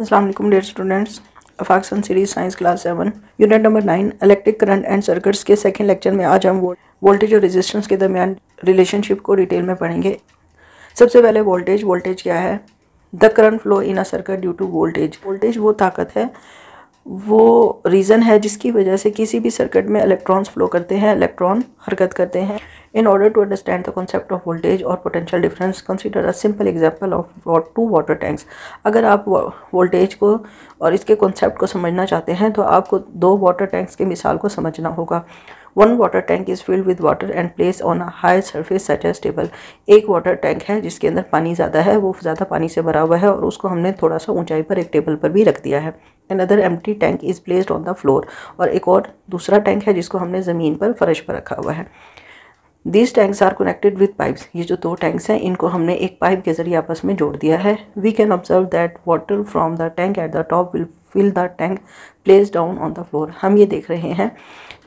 Aslam dear students अफाक्सन series science class seven unit number nine electric current and circuits के second lecture में आज हम वोल्टेज और रेजिस्टेंस के दरमियान रिलेशनशिप को डिटेल में पढ़ेंगे सबसे पहले वोल्टेज वोल्टेज क्या है the current flow in a circuit due to voltage voltage वो ताकत है वो रीज़न है जिसकी वजह से किसी भी सर्किट में इलेक्ट्रॉन्स फ्लो करते हैं इलेक्ट्रॉन हरकत करते हैं in order to understand the concept of voltage और potential difference consider a simple example of two water tanks अगर आप वोल्टेज को और इसके कॉन्सेप्ट को समझना चाहते हैं तो आपको दो वाटर टैंक्स की मिसाल को समझना होगा one water tank is filled with water and place on a high surface such as table एक वाटर टैंक है जिसके अंदर पानी ज़्यादा है वो ज़्यादा पानी से भरा हुआ है और उसको हमने थोड़ा सा ऊंचाई पर एक टेबल पर भी रख दिया है another other am tank is on on the floor और एक और दूसरा टैंक है जिसको हमने ज़मीन पर फर्श पर रखा हुआ है These tanks are connected with pipes. ये जो दो टैंक्स हैं इनको हमने एक पाइप के जरिए आपस में जोड़ दिया है we can observe that water from the tank at the top will fill the tank place down on the floor हम ये देख रहे हैं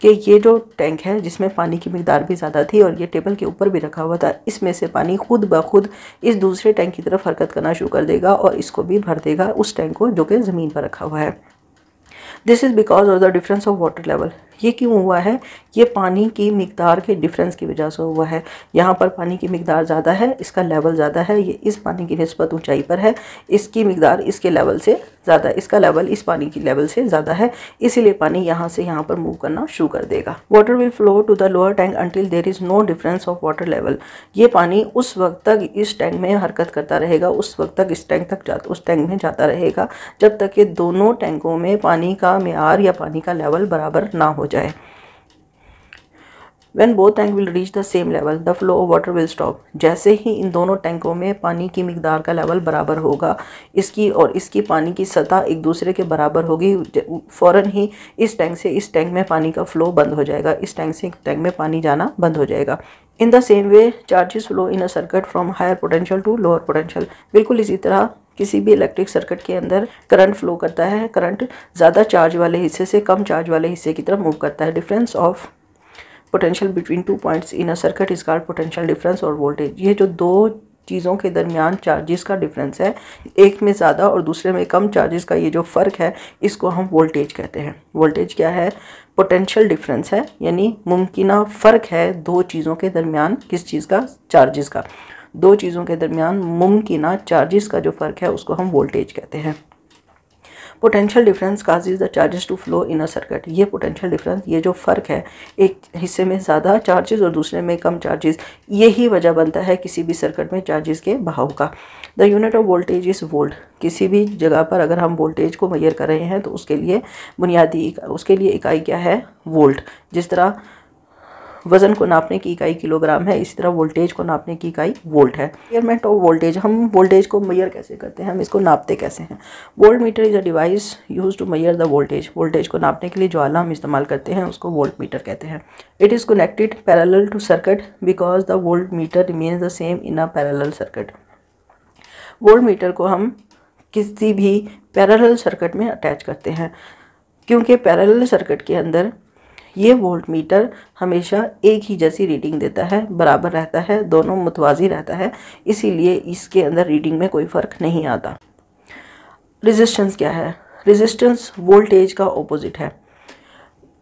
कि ये जो टैंक है जिसमें पानी की मकदार भी ज़्यादा थी और ये टेबल के ऊपर भी रखा हुआ था इसमें से पानी खुद ब खुद इस दूसरे टैंक की तरफ हरकत करना शुरू कर देगा और इसको भी भर देगा उस टैंक को जो कि ज़मीन पर रखा हुआ है this is because of the difference of water level ये क्यों हुआ है ये पानी की मकदार के डिफरेंस की वजह से हुआ है यहाँ पर पानी की मकदार ज़्यादा है इसका लेवल ज़्यादा है ये इस पानी की नस्बत ऊंचाई पर है इसकी मकदार इसके लेवल से ज़्यादा इसका लेवल इस पानी की लेवल से ज़्यादा है इसीलिए पानी यहाँ से यहाँ पर मूव करना शुरू कर देगा water will flow to the lower tank until there is no difference of water level ये पानी उस वक्त तक इस टैंक में हरकत करता रहेगा उस वक्त तक इस टैंक तक जा उस टैंक में जाता रहेगा जब तक ये दोनों टैंकों में पानी का का मैार या पानी का लेवल बराबर ना हो जाए when both tank will reach the same level the flow of water will stop जैसे ही इन दोनों टैंकों में पानी की मकदार का लेवल बराबर होगा इसकी और इसकी पानी की सतह एक दूसरे के बराबर होगी फ़ौर ही इस टैंक से इस टैंक में पानी का फ़्लो बंद हो जाएगा इस टैंक से टैंक में पानी जाना बंद हो जाएगा in the same way charges flow in a circuit from higher potential to lower potential बिल्कुल इसी तरह किसी भी इलेक्ट्रिक सर्किट के अंदर करंट फ्लो करता है करंट ज़्यादा चार्ज वाले हिस्से से कम चार्ज वाले हिस्से की तरफ मूव करता है difference of potential between two points in a circuit is called potential difference और वोल्टेज ये जो दो चीज़ों के दरमियान चार्जेस का डिफरेंस है एक में ज़्यादा और दूसरे में कम चार्जेस का ये जो फ़र्क है इसको हम वोल्टेज कहते हैं वोल्टेज क्या है पोटेंशियल डिफरेंस है यानी मुमकिन फ़र्क है दो चीज़ों के दरमियान किस चीज़ का चार्जेस का दो चीज़ों के दरमियान मुमकिन चार्जेस का जो फ़र्क है उसको हम वोल्टेज कहते हैं potential difference is the charges to flow in a circuit ये पोटेंशियल डिफरेंस ये जो फ़र्क है एक हिस्से में ज़्यादा चार्जेस और दूसरे में कम चार्जेस यही वजह बनता है किसी भी सर्किट में चार्जेस के बहाव का the unit of voltage is volt किसी भी जगह पर अगर हम वोल्टेज को मैयर कर रहे हैं तो उसके लिए बुनियादी उसके लिए इकाई क्या है वोल्ट जिस तरह वजन को नापने की इकाई किलोग्राम है इसी तरह वोल्टेज को नापने की इकाई वोल्ट है मेयरमेंट ऑफ वोल्टेज हम वोल्टेज को मैयर कैसे करते हैं हम इसको नापते कैसे हैं voltmeter is a device use to measure the voltage voltage को नापने के लिए जो आला हम इस्तेमाल करते हैं उसको वोल्ट मीटर कहते हैं it is connected parallel to circuit because the voltmeter remains the same in a parallel circuit voltmeter को हम किसी भी पैरल सर्किट में अटैच करते हैं क्योंकि पैरल सर्किट के अंदर ये वोल्ट मीटर हमेशा एक ही जैसी रीडिंग देता है बराबर रहता है दोनों मुतवाजी रहता है इसीलिए इसके अंदर रीडिंग में कोई फ़र्क नहीं आता रेजिस्टेंस क्या है रेजिस्टेंस वोल्टेज का ओपोजिट है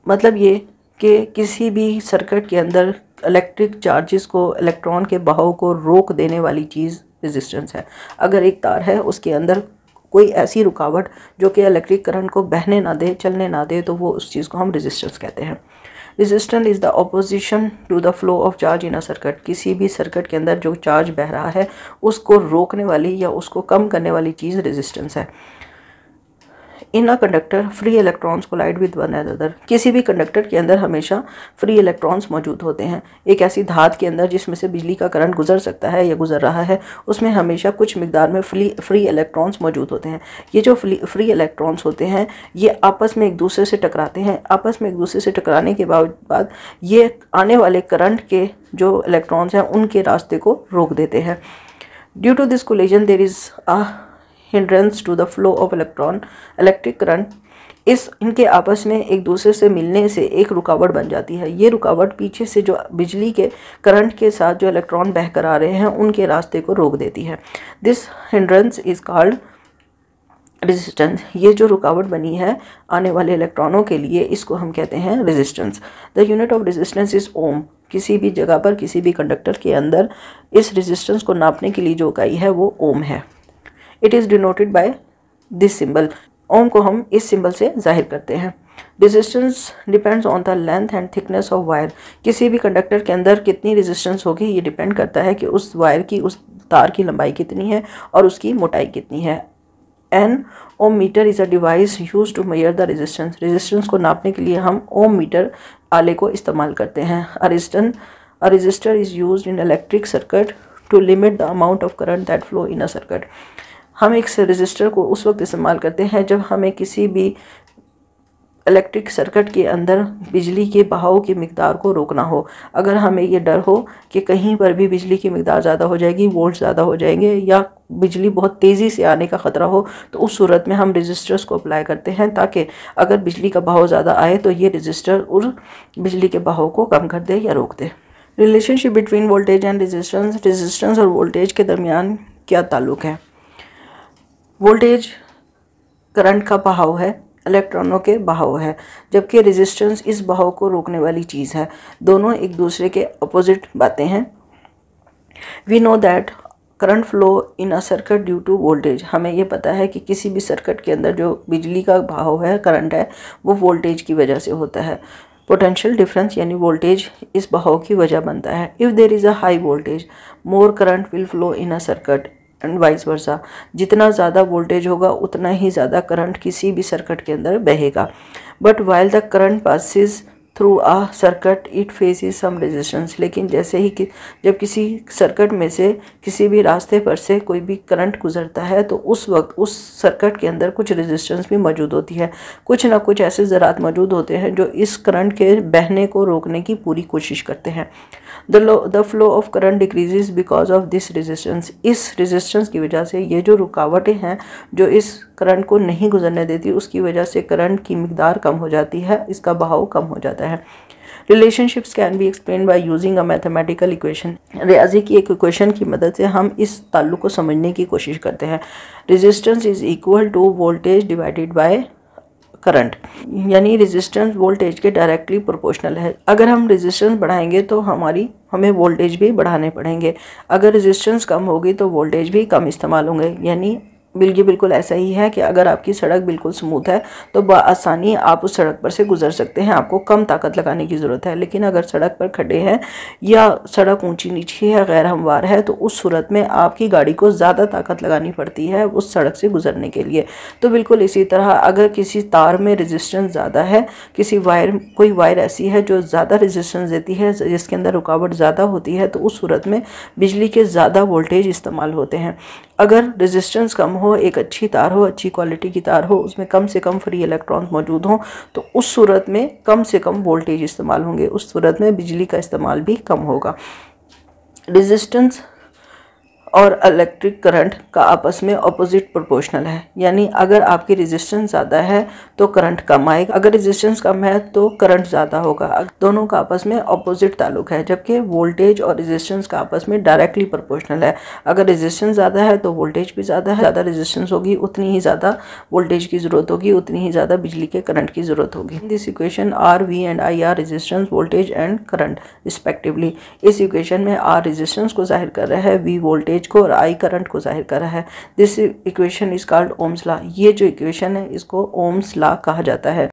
मतलब ये कि किसी भी सर्किट के अंदर इलेक्ट्रिक चार्जेस को इलेक्ट्रॉन के बहाव को रोक देने वाली चीज़ रेजिस्टेंस है अगर एक तार है उसके अंदर कोई ऐसी रुकावट जो कि इलेक्ट्रिक करंट को बहने ना दे चलने ना दे तो वो उस चीज़ को हम रेजिस्टेंस कहते हैं resistance is the opposition to the flow of charge in a circuit किसी भी सर्किट के अंदर जो चार्ज बह रहा है उसको रोकने वाली या उसको कम करने वाली चीज़ रेजिस्टेंस है in a conductor free electrons collide with one other किसी भी कंडक्टर के अंदर हमेशा फ्री इलेक्ट्रॉन्स मौजूद होते हैं एक ऐसी धात के अंदर जिसमें से बिजली का करंट गुजर सकता है या गुजर रहा है उसमें हमेशा कुछ मकदार में फ्री फ्री इलेक्ट्रॉन्स मौजूद होते हैं ये जो फ्री इलेक्ट्रॉन्स होते हैं ये आपस में एक दूसरे से टकराते हैं आपस में एक दूसरे से टकराने के बाद ये आने वाले करंट के जो इलेक्ट्रॉन्स हैं उनके रास्ते को रोक देते हैं due to this collision there is hindrance to the flow of electron electric current इस इनके आपस में एक दूसरे से मिलने से एक रुकावट बन जाती है ये रुकावट पीछे से जो बिजली के करंट के साथ जो इलेक्ट्रॉन बहकर आ रहे हैं उनके रास्ते को रोक देती है this hindrance is called resistance ये जो रुकावट बनी है आने वाले इलेक्ट्रॉनों के लिए इसको हम कहते हैं resistance the unit of resistance is ohm किसी भी जगह पर किसी भी कंडक्टर के अंदर इस रेजिस्टेंस को नापने के लिए जो इकाई है वो ओम है it is denoted by this symbol ohm को हम इस सिंबल से जाहिर करते हैं resistance depends on the length and thickness of wire किसी भी कंडक्टर के अंदर कितनी रेजिस्टेंस होगी ये डिपेंड करता है कि उस वायर की उस तार की लंबाई कितनी है और उसकी मोटाई कितनी है an ohmmeter is a device use to measure the resistance resistance को नापने के लिए हम ओम मीटर आले को इस्तेमाल करते हैं resistance a resistor is use in electric circuit to limit the amount of current that flow in a circuit हम एक रजिस्टर को उस वक्त इस्तेमाल करते हैं जब हमें किसी भी इलेक्ट्रिक सर्किट के अंदर बिजली के बहाव की मकदार को रोकना हो अगर हमें ये डर हो कि कहीं पर भी बिजली की मकदार ज़्यादा हो जाएगी वोल्ट ज़्यादा हो जाएंगे या बिजली बहुत तेज़ी से आने का ख़तरा हो तो उस सूरत में हम रजिस्टर्स को अप्लाई करते हैं ताकि अगर बिजली का बहाव ज़्यादा आए तो ये रजिस्टर उस बिजली के बहाव को कम कर दे या रोक दे relationship between voltage and resistance resistance और वोल्टेज के दरमियान क्या ताल्लुक़ है वोल्टेज करंट का बहाव है इलेक्ट्रॉनों के बहाव है जबकि रेजिस्टेंस इस बहाव को रोकने वाली चीज़ है दोनों एक दूसरे के अपोजिट बातें हैं we know that current flow in a circuit due to voltage हमें यह पता है कि किसी भी सर्किट के अंदर जो बिजली का बहाव है करंट है वो वोल्टेज की वजह से होता है पोटेंशियल डिफरेंस यानी वोल्टेज इस बहाव की वजह बनता है if there is a high voltage more current will flow in a circuit and vice versa जितना ज़्यादा वोल्टेज होगा उतना ही ज़्यादा करंट किसी भी सर्किट के अंदर बहेगा but while the current passes through a circuit it faces some resistance लेकिन जैसे ही कि जब किसी सर्कट में से किसी भी रास्ते पर से कोई भी करंट गुजरता है तो उस वक्त उस सर्कट के अंदर कुछ रेजिस्टेंस भी मौजूद होती है कुछ ना कुछ ऐसे ज़रात मौजूद होते हैं जो इस करंट के बहने को रोकने की पूरी कोशिश करते हैं the low the flow of current decreases because of this resistance इस रेजिस्टेंस की वजह से ये जो रुकावटें हैं जो इस करंट को नहीं गुजरने देती उसकी वजह से करंट की मकदार कम हो जाती है इसका बहाव कम हो जाता है जाता है relationships can be explain by using a mathematical equation रियाजी की एक इक्वेशन की मदद से हम इस ताल्लुक को समझने की कोशिश करते हैं resistance is equal to voltage divided by current यानी रेजिस्टेंस वोल्टेज के डायरेक्टली प्रोपोर्शनल है अगर हम रेजिस्टेंस बढ़ाएंगे तो हमारी हमें वोल्टेज भी बढ़ाने पड़ेंगे अगर रेजिस्टेंस कम होगी तो वोल्टेज भी कम इस्तेमाल होंगे यानी बिल्कुल बिल्कुल ऐसा ही है कि अगर आपकी सड़क बिल्कुल स्मूथ है तो बसानी आप उस सड़क पर से गुजर सकते हैं आपको कम ताकत लगाने की ज़रूरत है लेकिन अगर सड़क पर खड़े हैं या सड़क ऊंची नीची है गैर हमवार है तो उस सूरत में आपकी गाड़ी को ज़्यादा ताकत लगानी पड़ती है उस सड़क से गुजरने के लिए तो बिल्कुल इसी तरह अगर किसी तार में रजिस्टेंस ज़्यादा है किसी वायर कोई वायर ऐसी है जो ज़्यादा रजिस्टेंस देती है जिसके अंदर रुकावट ज़्यादा होती है तो उस सूरत में बिजली के ज़्यादा वोल्टेज इस्तेमाल होते हैं अगर रजिस्टेंस कम हो हो एक अच्छी तार हो अच्छी क्वालिटी की तार हो उसमें कम से कम फ्री इलेक्ट्रॉन्स मौजूद हों तो उस सूरत में कम से कम वोल्टेज इस्तेमाल होंगे उस सूरत में बिजली का इस्तेमाल भी कम होगा रेजिस्टेंस और इलेक्ट्रिक करंट का आपस में ऑपोजिट प्रोपोर्शनल है यानी अगर आपकी रेजिस्टेंस ज़्यादा है तो करंट कम आएगा अगर रेजिस्टेंस कम है तो करंट ज़्यादा होगा दोनों का आपस में ऑपोजिट ताल्लुक है जबकि वोल्टेज और रेजिस्टेंस का आपस में डायरेक्टली प्रोपोर्शनल है अगर रेजिस्टेंस ज़्यादा है तो वोल्टेज भी ज़्यादा है ज़्यादा रेजिस्टेंस होगी उतनी ही ज़्यादा वोल्टेज की ज़रूरत होगी उतनी ही ज़्यादा बिजली के करंट की ज़रूरत होगी this equation R V and I are resistance voltage and current respectively इस इक्वेशन में आर रेजिस्टेंस को जाहिर कर रहा है वी वोल्टेज वोल्टेज को और आई करंट को जाहिर करा है this equation is called Ohm's law ये जो इक्वेशन है इसको ओम्स ला कहा जाता है